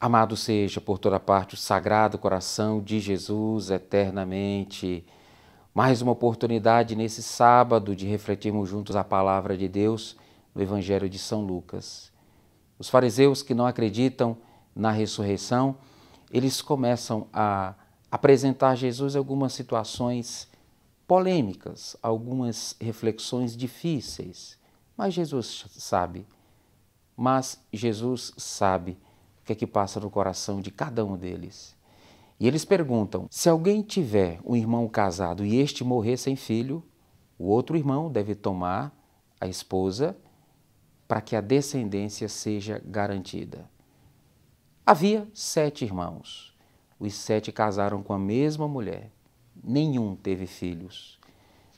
Amado seja por toda parte o Sagrado Coração de Jesus eternamente. Mais uma oportunidade nesse sábado de refletirmos juntos a palavra de Deus no Evangelho de São Lucas. Os fariseus que não acreditam na ressurreição, eles começam a apresentar a Jesus algumas situações polêmicas, algumas reflexões difíceis. Mas Jesus sabe. Mas Jesus sabe que é que passa no coração de cada um deles. E eles perguntam: se alguém tiver um irmão casado e este morrer sem filho, o outro irmão deve tomar a esposa para que a descendência seja garantida. Havia sete irmãos. Os sete casaram com a mesma mulher. Nenhum teve filhos.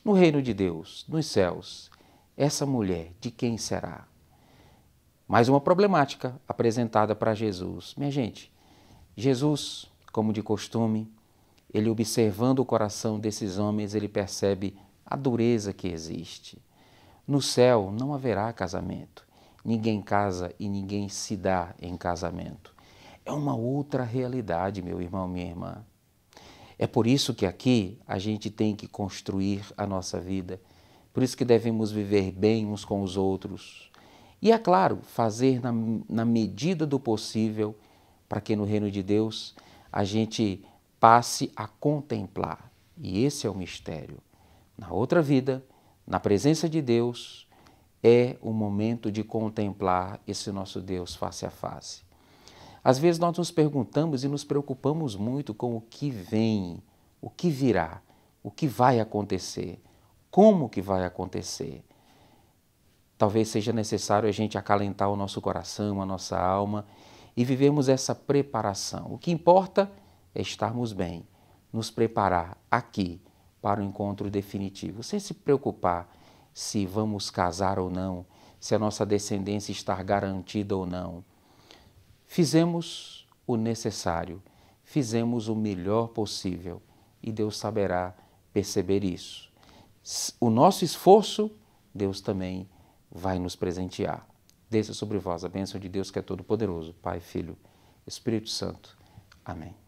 No reino de Deus, nos céus, essa mulher de quem será? Mais uma problemática apresentada para Jesus. Minha gente, Jesus, como de costume, ele observando o coração desses homens, ele percebe a dureza que existe. No céu não haverá casamento. Ninguém casa e ninguém se dá em casamento. É uma outra realidade, meu irmão, minha irmã. É por isso que aqui a gente tem que construir a nossa vida. Por isso que devemos viver bem uns com os outros. E é claro, fazer na, na medida do possível para que no reino de Deus a gente passe a contemplar. E esse é o mistério. Na outra vida, na presença de Deus, é o momento de contemplar esse nosso Deus face a face. Às vezes nós nos perguntamos e nos preocupamos muito com o que vem, o que virá, o que vai acontecer, como que vai acontecer. Talvez seja necessário a gente acalentar o nosso coração, a nossa alma e vivemos essa preparação. O que importa é estarmos bem, nos preparar aqui para o encontro definitivo, sem se preocupar se vamos casar ou não, se a nossa descendência está garantida ou não. Fizemos o necessário, fizemos o melhor possível e Deus saberá perceber isso. O nosso esforço, Deus também vai nos presentear. Desça sobre vós a bênção de Deus que é todo-poderoso, Pai, Filho, Espírito Santo. Amém.